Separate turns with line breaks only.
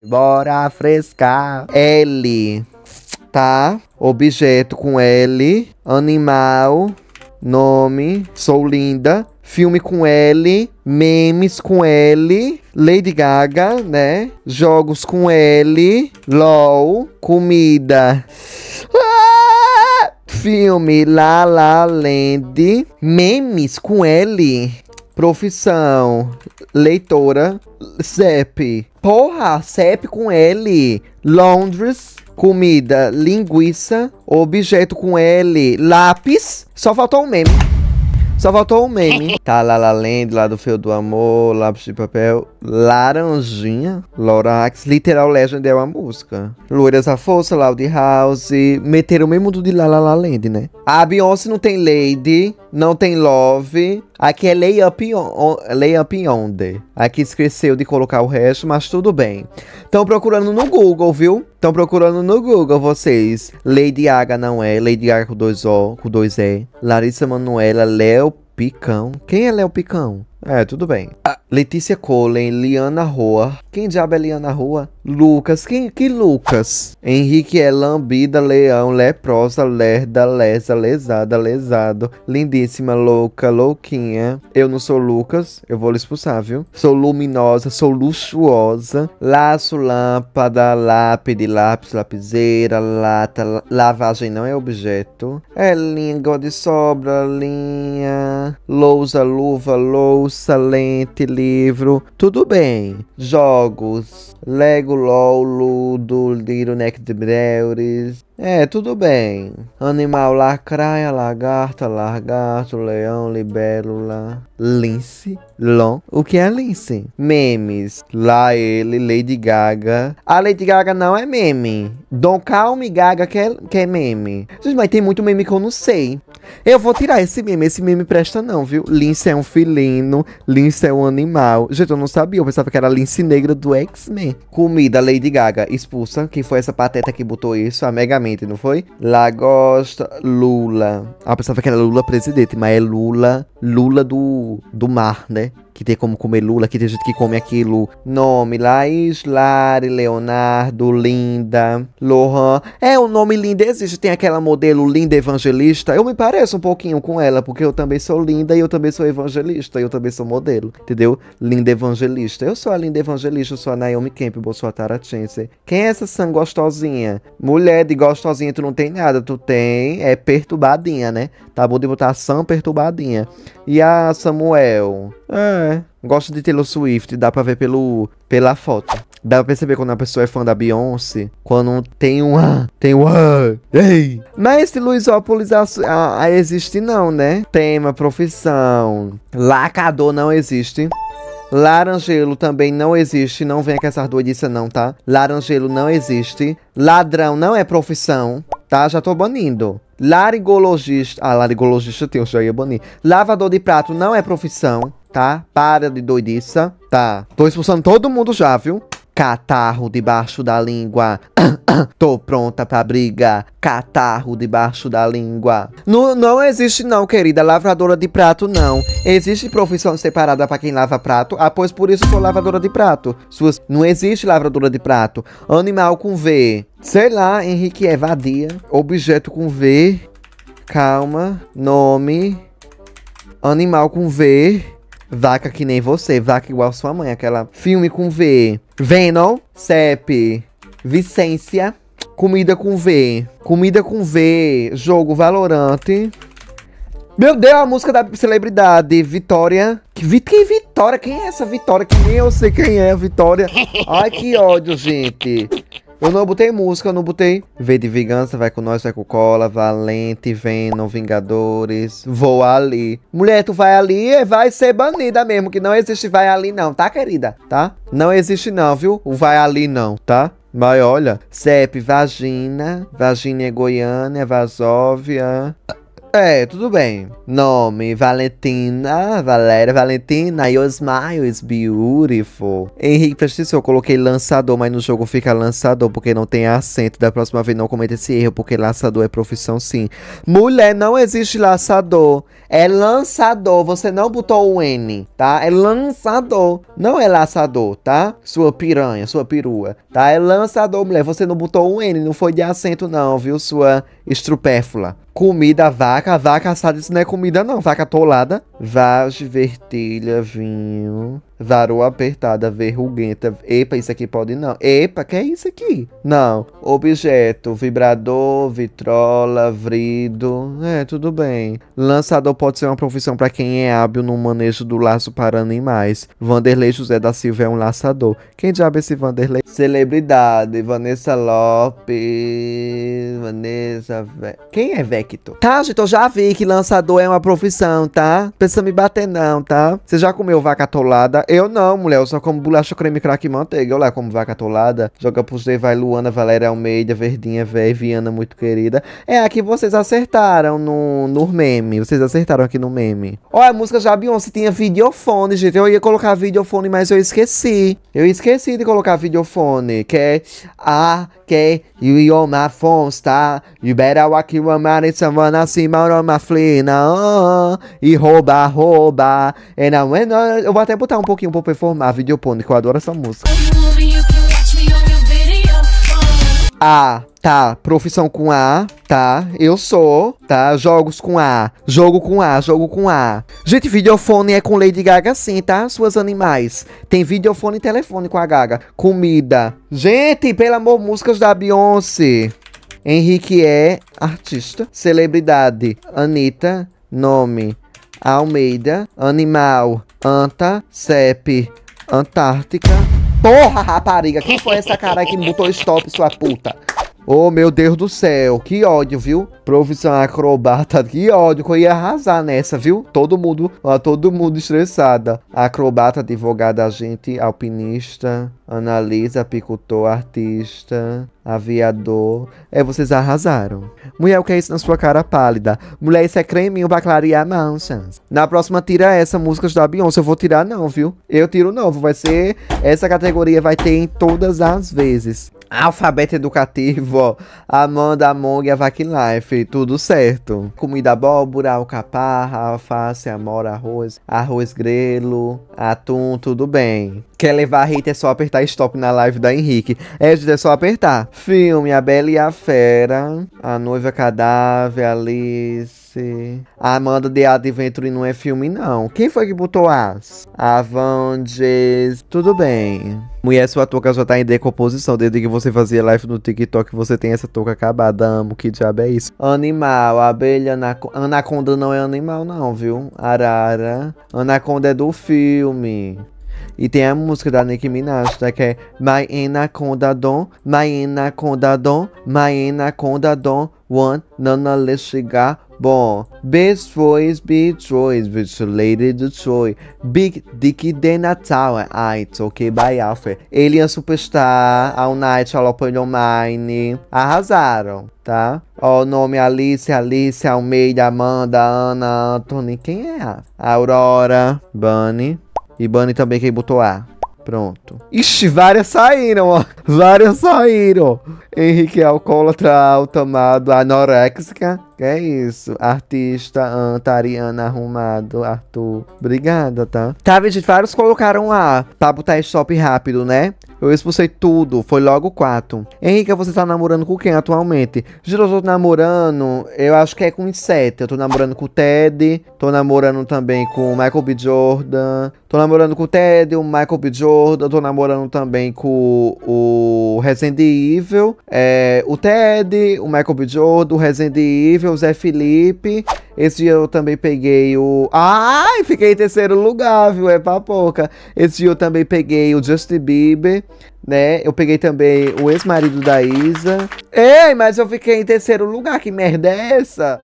Bora frescar. L, tá? Objeto com L. Animal. Nome. Sou linda. Filme com L. Memes com L. Lady Gaga, né? Jogos com L. LOL. Comida. Ah! Filme La La Land. Memes com L profissão, leitora, CEP. Porra, CEP com L. Laundress, comida, linguiça, objeto com L, lápis. Só faltou um meme. Só faltou um meme. tá lá, lá, Land, lá do Fio do Amor, Lápis de Papel, Laranjinha, Lorax, Literal Legend é uma música. Loiras à Força, Loud House, meteram o mesmo do de La La La Land, né? A Beyoncé não tem Lady, não tem Love, Aqui é layup, on, layup under. Aqui esqueceu de colocar o resto, mas tudo bem. Estão procurando no Google, viu? Estão procurando no Google vocês. Lady Gaga não é. Lady Gaga com dois O, com dois E. Larissa Manuela, Léo Picão. Quem é Léo Picão? É, tudo bem. Ah. Letícia Colen, Liana Roa. Quem diabo é Liana Roa? Lucas. Quem, que Lucas? Henrique é lambida, leão, leprosa, lerda, lesa, lesada, lesado. Lindíssima, louca, louquinha. Eu não sou Lucas, eu vou lhe expulsar, viu? Sou luminosa, sou luxuosa. Laço, lâmpada, lápide, lápis, lapiseira, lata. Lavagem não é objeto. É língua de sobra, linha. Lousa, luva, louça, lente, livro, tudo bem. Jogos, Lego, LOL, Ludo, Little Neck de Breures. É, tudo bem. Animal, lacraia, lagarta, lagarto, leão, libélula, lince, lon. O que é lince? Memes. Lá ele, Lady Gaga. A Lady Gaga não é meme. Don Calme Gaga que é, que é meme. Gente, mas tem muito meme que eu não sei. Eu vou tirar esse meme, esse meme presta não, viu? Lince é um felino, lince é um animal. Gente, eu não sabia, eu pensava que era lince negra do X-Men. Comida, Lady Gaga, expulsa. Quem foi essa pateta que botou isso? A Megamente, não foi? Lagosta, Lula. Ah, eu pensava que era Lula presidente, mas é Lula, Lula do, do mar, né? que tem como comer lula, que tem gente que come aquilo. Nome Laís, Lari, Leonardo, Linda, Lohan. É, um nome lindo. existe. Tem aquela modelo linda evangelista. Eu me pareço um pouquinho com ela, porque eu também sou linda e eu também sou evangelista. e Eu também sou modelo, entendeu? Linda evangelista. Eu sou a linda evangelista, eu sou a Naomi Campbell, sou a Tara Chancellor. Quem é essa san gostosinha? Mulher de gostosinha, tu não tem nada. Tu tem, é perturbadinha, né? Tá bom de botar san perturbadinha. E a Samuel? É, é. Gosto de Taylor Swift, dá pra ver pelo, pela foto. Dá pra perceber quando a pessoa é fã da Beyoncé, quando tem um tem um ei. Mas se Luizópolis a, a, a existe não, né? Tema, profissão, lacador não existe. Laranjelo também não existe, não venha com essas doidices não, tá? Laranjelo não existe. Ladrão não é profissão, tá? Já tô banindo. Laringologista, ah, laringologista tem, eu já ia banir. Lavador de prato não é profissão tá? Para de doidiça, tá? Tô expulsando todo mundo já, viu? Catarro debaixo da língua. Tô pronta pra briga. Catarro debaixo da língua. No, não existe não, querida. Lavradora de prato, não. Existe profissão separada pra quem lava prato. Ah, pois por isso sou lavadora de prato. Suas... Não existe lavradora de prato. Animal com V. Sei lá, Henrique evadia. Objeto com V. Calma. Nome. Animal com V. Vaca que nem você, vaca igual sua mãe, aquela filme com V. Venom, CEP, Vicência, comida com V, comida com V, jogo Valorante. Meu Deus, a música da celebridade, Vitória. Que, que é Vitória? Quem é essa Vitória? Que nem eu sei quem é a Vitória. Ai, que ódio, gente. Eu não botei música, eu não botei. V de Vingança, vai com nós, vai com cola. Valente, Venom, Vingadores. Vou ali. Mulher, tu vai ali e vai ser banida mesmo. Que não existe vai ali não, tá, querida? Tá? Não existe não, viu? O vai ali não, tá? Mas olha, CEP, vagina, vagina é Goiânia, Vasóvia. É, tudo bem. Nome: Valentina, Valéria, Valentina, your smile is beautiful. Henrique, preste atenção, eu coloquei lançador, mas no jogo fica lançador porque não tem acento. Da próxima vez não cometa esse erro, porque lançador é profissão sim. Mulher, não existe lançador. É lançador. Você não botou o N, tá? É lançador. Não é lançador, tá? Sua piranha, sua perua, tá? É lançador, mulher. Você não botou o N, não foi de acento, não, viu, sua estrupéfula. Comida, vaca, vaca assada, isso não é comida não, vaca atolada. Vaz, vertilha vinho... Varou apertada, verruguenta. Epa, isso aqui pode não. Epa, que é isso aqui? Não. Objeto, vibrador, vitrola, vrido. É, tudo bem. Lançador pode ser uma profissão para quem é hábil no manejo do laço para animais. Vanderlei José da Silva é um laçador. Quem diabo é esse Vanderlei? Celebridade, Vanessa Lopes, Vanessa... Ve... Quem é Vector? Tá, gente, eu já vi que lançador é uma profissão, tá? Precisa me bater não, tá? Você já comeu vaca atolada? Eu não, mulher. Eu só como bolacha, creme, crack e manteiga. Olha lá como vaca atolada. Joga pro Z, vai Luana, Valéria Almeida, Verdinha, véi, Viana, muito querida. É, aqui vocês acertaram no, no meme. Vocês acertaram aqui no meme. Olha, a música já Beyoncé tinha videofone, gente. Eu ia colocar videofone, mas eu esqueci. Eu esqueci de colocar videofone. Que é... Ah, que... You on my phone, tá? You better walk you a man, it's someone else, on my flina. Oh, uh, uh, uh. E rouba, rouba. And é, I, é, eu vou até botar um pouco pouquinho pra performar videopônico, que eu adoro essa música. A, tá, profissão com A, tá, eu sou, tá, jogos com A, jogo com A, jogo com A. Gente, videofone é com Lady Gaga sim, tá, suas animais. Tem videofone e telefone com a Gaga. Comida. Gente, pelo amor, músicas da Beyoncé. Henrique é artista, celebridade. Anitta, nome. Almeida, animal. Anta, CEP, Antártica. Porra, rapariga, quem foi essa cara que me botou stop, sua puta? Oh, meu Deus do céu, que ódio, viu? Profissão acrobata, que ódio, que eu ia arrasar nessa, viu? Todo mundo, ó, todo mundo estressada. Acrobata, advogada, agente, alpinista, analisa, apicultor, artista, aviador. É, vocês arrasaram. Mulher, o que é isso na sua cara pálida? Mulher, isso é creminho pra clarear manchas. Na próxima, tira essa, música da Beyoncé. Eu vou tirar não, viu? Eu tiro não, vai ser... Essa categoria vai ter em todas as vezes. Alfabeto Educativo, Amanda Among e a life, tudo certo. Comida abóbora, alcaparra, alface, amora, arroz, arroz grelo, atum, tudo bem. Quer levar a Rita é só apertar stop na live da Henrique. É, é só apertar. Filme, A Bela e a Fera, A Noiva Cadáver, Alice ser. A Amanda de Adventure não é filme, não. Quem foi que botou as? Avanges. Tudo bem. Mulher, sua touca já tá em decomposição. Desde que você fazia live no TikTok, você tem essa touca acabada. Amo, que diabo é isso? Animal, abelha, anaco... anaconda não é animal, não, viu? Arara. Anaconda é do filme. E tem a música da Nicki Minaj, né, que é My Anaconda Don, My Anaconda Don, My Anaconda Don, One, Nana Lexiga, Bom, Best Voice, Big Choice, Virtual Lady do Troy, Big Dick de Natal, é Aight, Ok by Alpha, Alien é Superstar, All Night, All Open Online, arrasaram, tá? Ó, o nome Alice, Alice, Almeida, Amanda, Ana, Anthony, quem é? Aurora, Bunny, e Bunny também quem botou A. Pronto. Ixi, várias saíram, ó. Várias saíram. Henrique alcoólatra, automado, anorexica, Que é isso. Artista, Antariana, arrumado, Arthur. Obrigada, tá? Tá, gente, vários colocaram lá pra botar tá stop rápido, né? Eu expulsei tudo, foi logo quatro. Henrique, você tá namorando com quem atualmente? Juro, eu tô namorando, eu acho que é com sete. Eu tô namorando com o Ted, tô namorando também com o Michael B. Jordan, tô namorando com o Ted, o Michael B. Jordan, tô namorando também com o Resident Evil, é, o Ted, o Michael B. Jordan, o Resident Evil, o Zé Felipe. Esse dia eu também peguei o. Ai, fiquei em terceiro lugar, viu? É pouca. Esse dia eu também peguei o Justin Bieber, né? Eu peguei também o ex-marido da Isa. Ei, mas eu fiquei em terceiro lugar, que merda é essa?